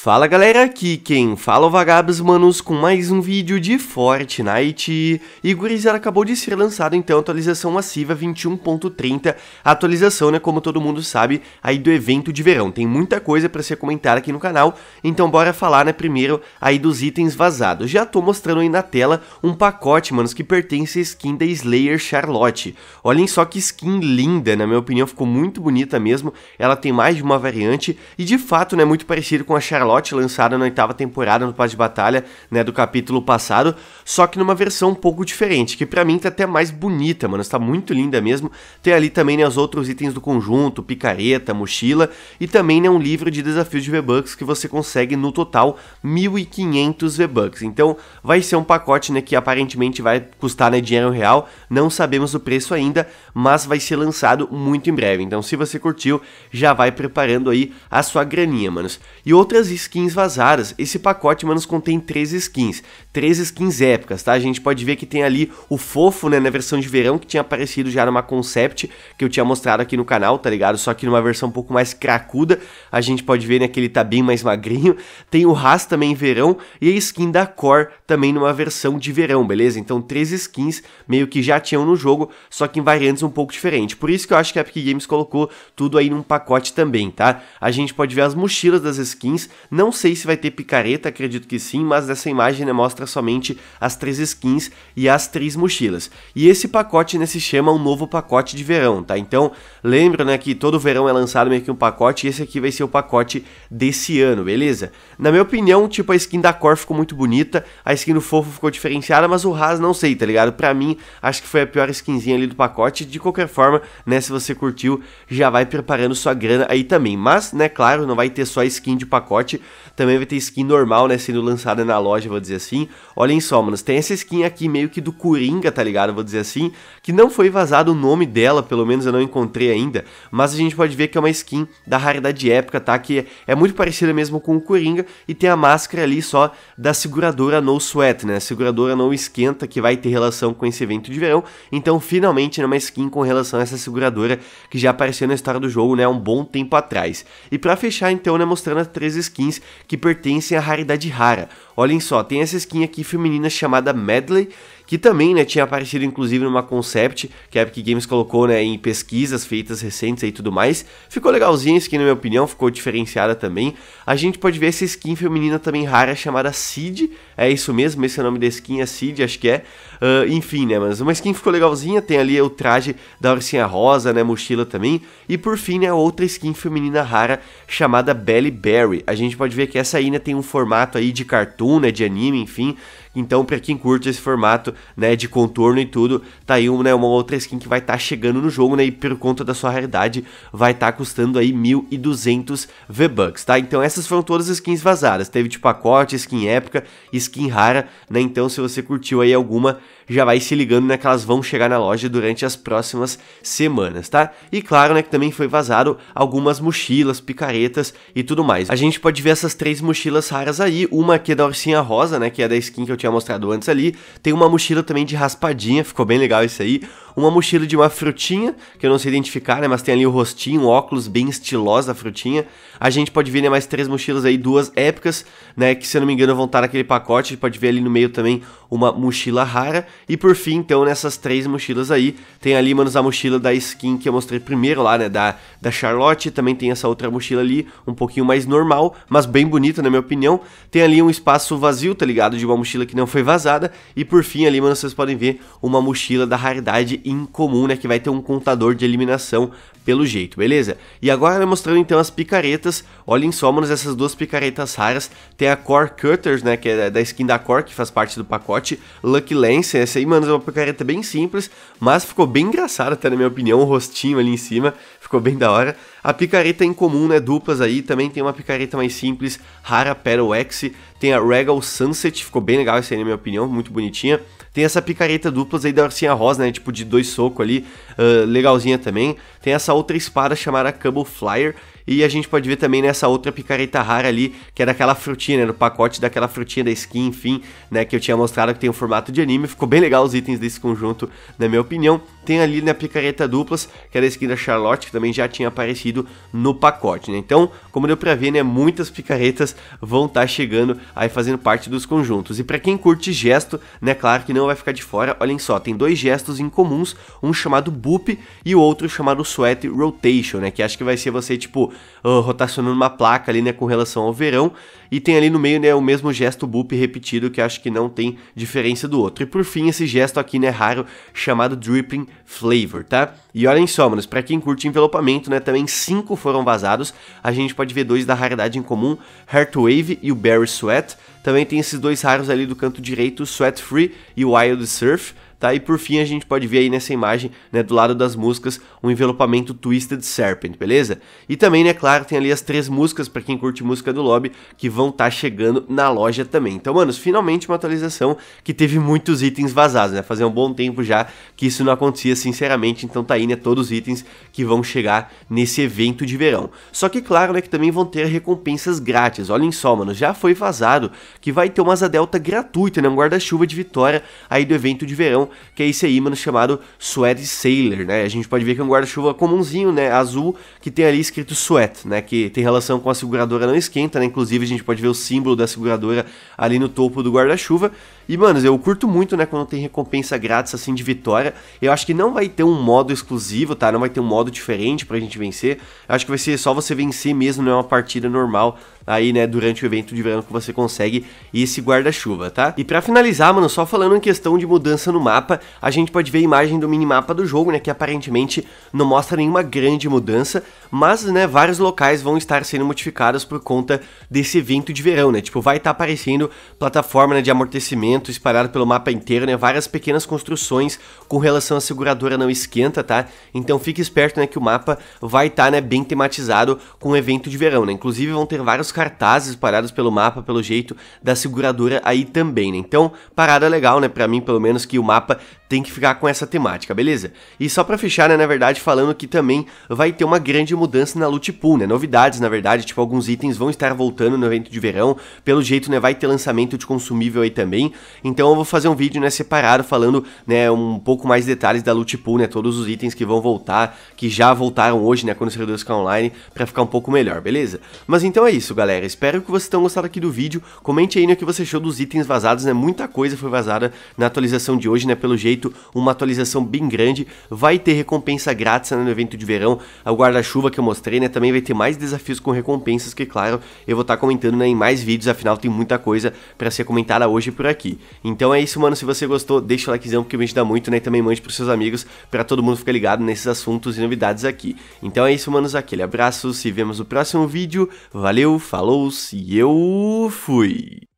Fala galera, aqui quem fala é o Vagabos Manos com mais um vídeo de Fortnite e gurizada acabou de ser lançado então a atualização massiva 21.30 a atualização né, como todo mundo sabe aí do evento de verão, tem muita coisa para ser comentada aqui no canal, então bora falar né primeiro aí dos itens vazados já tô mostrando aí na tela um pacote manos que pertence à skin da Slayer Charlotte, olhem só que skin linda, na minha opinião ficou muito bonita mesmo ela tem mais de uma variante e de fato né, muito parecido com a Charlotte Charlotte, lançada na oitava temporada no Paz de Batalha, né, do capítulo passado, só que numa versão um pouco diferente, que para mim tá até mais bonita, mano, está muito linda mesmo. Tem ali também né, os outros itens do conjunto, picareta, mochila, e também né, um livro de desafios de V-Bucks que você consegue no total 1.500 V-Bucks. Então vai ser um pacote né, que aparentemente vai custar né, dinheiro real, não sabemos o preço ainda, mas vai ser lançado muito em breve. Então se você curtiu, já vai preparando aí a sua graninha, manos. E outras skins vazadas. Esse pacote, mano, contém três skins. três skins épicas, tá? A gente pode ver que tem ali o fofo, né, na versão de verão, que tinha aparecido já numa concept que eu tinha mostrado aqui no canal, tá ligado? Só que numa versão um pouco mais cracuda, a gente pode ver, né, que ele tá bem mais magrinho. Tem o Haas também em verão e a skin da Core também numa versão de verão, beleza? Então, três skins meio que já tinham no jogo, só que em variantes um pouco diferente. Por isso que eu acho que a Epic Games colocou tudo aí num pacote também, tá? A gente pode ver as mochilas das skins, não sei se vai ter picareta, acredito que sim, mas essa imagem né, mostra somente as três skins e as três mochilas. E esse pacote né, se chama um novo pacote de verão, tá? Então, lembra né, que todo verão é lançado meio que um pacote e esse aqui vai ser o pacote desse ano, beleza? Na minha opinião, tipo, a skin da Cor ficou muito bonita, a skin do Fofo ficou diferenciada, mas o Haas não sei, tá ligado? Pra mim, acho que foi a pior skinzinha ali do pacote. De qualquer forma, né, se você curtiu, já vai preparando sua grana aí também. Mas, né, claro, não vai ter só skin de pacote, também vai ter skin normal, né, sendo lançada na loja, vou dizer assim. Olhem só, manos, tem essa skin aqui meio que do Coringa, tá ligado? Vou dizer assim, que não foi vazado o nome dela, pelo menos eu não encontrei ainda, mas a gente pode ver que é uma skin da raridade épica, tá? Que é muito parecida mesmo com o Coringa e tem a máscara ali só da seguradora No Sweat, né? A seguradora não esquenta que vai ter relação com esse evento de verão. Então, finalmente, é uma skin com relação a essa seguradora que já apareceu na história do jogo, né, um bom tempo atrás. E para fechar então, né, mostrando as três skins skins que pertencem à raridade rara. Olhem só, tem essa skin aqui feminina chamada Medley, que também, né, tinha aparecido inclusive numa concept que a Epic Games colocou, né, em pesquisas feitas recentes e tudo mais. Ficou legalzinha esse aqui, na minha opinião, ficou diferenciada também. A gente pode ver essa skin feminina também rara chamada Cid, é isso mesmo, esse é o nome da skin, é Cid, acho que é. Uh, enfim, né, mas uma skin ficou legalzinha, tem ali o traje da ursinha rosa, né, mochila também. E por fim, né, outra skin feminina rara chamada Belly Berry. A gente pode ver que essa aí, né, tem um formato aí de cartoon, né, de anime, enfim, então, para quem curte esse formato, né, de contorno e tudo, tá aí né, uma outra skin que vai estar tá chegando no jogo, né, e por conta da sua raridade, vai estar tá custando aí 1.200 V-Bucks, tá? Então, essas foram todas as skins vazadas. Teve de tipo, pacote, skin épica, skin rara, né? Então, se você curtiu aí alguma, já vai se ligando né, que elas vão chegar na loja durante as próximas semanas, tá? E claro né, que também foi vazado algumas mochilas, picaretas e tudo mais. A gente pode ver essas três mochilas raras aí, uma aqui é da Ursinha Rosa, né, que é da skin que eu tinha mostrado antes ali, tem uma mochila também de raspadinha, ficou bem legal isso aí, uma mochila de uma frutinha, que eu não sei identificar, né, mas tem ali o rostinho, o óculos bem estilosa da frutinha. A gente pode ver né, mais três mochilas aí, duas épicas, né, que se eu não me engano vão estar naquele pacote, a gente pode ver ali no meio também uma mochila rara e por fim, então, nessas três mochilas aí, tem ali, manos, a mochila da skin que eu mostrei primeiro lá, né, da, da Charlotte, também tem essa outra mochila ali, um pouquinho mais normal, mas bem bonita, na minha opinião. Tem ali um espaço vazio, tá ligado, de uma mochila que não foi vazada, e por fim ali, mano, vocês podem ver uma mochila da raridade incomum, né, que vai ter um contador de eliminação pelo jeito, beleza? E agora mostrando então as picaretas, olhem só, mano, essas duas picaretas raras, tem a Core Cutters, né, que é da skin da Core, que faz parte do pacote, Lucky Lance, né, comecei, mano, é uma picareta bem simples, mas ficou bem engraçado até na minha opinião, o rostinho ali em cima, ficou bem da hora. A picareta é em comum, né, duplas aí, também tem uma picareta mais simples, rara Petal X, tem a Regal Sunset, ficou bem legal essa aí na minha opinião, muito bonitinha. Tem essa picareta duplas aí da Orcinha Rosa, né, tipo de dois socos ali, uh, legalzinha também. Tem essa outra espada chamada Cubble Flyer, e a gente pode ver também nessa outra picareta rara ali, que é daquela frutinha, né? pacote daquela frutinha da skin, enfim, né? Que eu tinha mostrado que tem um formato de anime. Ficou bem legal os itens desse conjunto, na minha opinião. Tem ali na picareta duplas, que é a skin da Charlotte, que também já tinha aparecido no pacote, né? Então, como deu pra ver, né? Muitas picaretas vão estar tá chegando aí fazendo parte dos conjuntos. E para quem curte gesto, né? Claro que não vai ficar de fora. Olhem só, tem dois gestos incomuns, um chamado Boop e o outro chamado Sweat Rotation, né? Que acho que vai ser você, tipo, uh, rotacionando uma placa ali, né, com relação ao verão, e tem ali no meio, né, o mesmo gesto boop repetido que acho que não tem diferença do outro. E por fim, esse gesto aqui, né, raro, chamado Dripping Flavor, tá? E olhem só, manos, pra quem curte envelopamento, né, também cinco foram vazados, a gente pode ver dois da raridade em comum, Heartwave e o Barry Sweat, também tem esses dois raros ali do canto direito, Sweat Free e Wild Surf, tá? E por fim a gente pode ver aí nessa imagem, né, do lado das músicas, um envelopamento Twisted Serpent, beleza? E também, né, claro, tem ali as três músicas para quem curte música do lobby que vão estar tá chegando na loja também. Então, manos, finalmente uma atualização que teve muitos itens vazados, né? Fazia um bom tempo já que isso não acontecia, sinceramente. Então tá aí, né, todos os itens que vão chegar nesse evento de verão. Só que claro, né, que também vão ter recompensas grátis. Olhem só, mano, já foi vazado que vai ter uma asa delta gratuita, né, um guarda-chuva de vitória aí do evento de verão que é esse aí, mano, chamado Sweat Sailor, né? A gente pode ver que é um guarda-chuva comumzinho, né, azul, que tem ali escrito Sweat, né, que tem relação com a seguradora não esquenta, né? Inclusive a gente pode ver o símbolo da seguradora ali no topo do guarda-chuva. E, mano, eu curto muito, né, quando tem recompensa grátis assim de vitória. Eu acho que não vai ter um modo exclusivo, tá? Não vai ter um modo diferente pra gente vencer. Eu acho que vai ser só você vencer mesmo, não é uma partida normal aí, né, durante o evento de verão que você consegue esse guarda-chuva, tá? E para finalizar, mano, só falando em questão de mudança no mapa, a gente pode ver a imagem do minimapa do jogo, né, que aparentemente não mostra nenhuma grande mudança, mas, né, vários locais vão estar sendo modificados por conta desse evento de verão, né? Tipo, vai estar tá aparecendo plataforma né, de amortecimento espalhada pelo mapa inteiro, né? Várias pequenas construções com relação à seguradora não esquenta, tá? Então fique esperto, né, que o mapa vai estar, tá, né, bem tematizado com o evento de verão, né? Inclusive vão ter vários cartazes espalhados pelo mapa, pelo jeito da seguradora aí também, né? Então, parada legal, né? Pra mim, pelo menos, que o mapa tem que ficar com essa temática, beleza? E só pra fechar, né, na verdade, falando que também vai ter uma grande mudança na Loot Pool, né? Novidades, na verdade, tipo, alguns itens vão estar voltando no evento de verão, pelo jeito, né, vai ter lançamento de consumível aí também, então eu vou fazer um vídeo, né, separado, falando, né, um pouco mais detalhes da Loot Pool, né, todos os itens que vão voltar, que já voltaram hoje, né, quando os servidores ficam online, pra ficar um pouco melhor, beleza? Mas então é isso, galera galera, espero que vocês tenham gostado aqui do vídeo, comente aí no que você achou dos itens vazados, né, muita coisa foi vazada na atualização de hoje, né, pelo jeito uma atualização bem grande, vai ter recompensa grátis né, no evento de verão, o guarda-chuva que eu mostrei, né, também vai ter mais desafios com recompensas, que claro, eu vou estar tá comentando né, em mais vídeos, afinal tem muita coisa para ser comentada hoje por aqui. Então é isso, mano, se você gostou, deixa o likezão porque me ajuda muito, né, e também mande pros seus amigos para todo mundo ficar ligado nesses assuntos e novidades aqui. Então é isso, manos, aquele abraço, se vemos no próximo vídeo, valeu, falou-se e eu fui.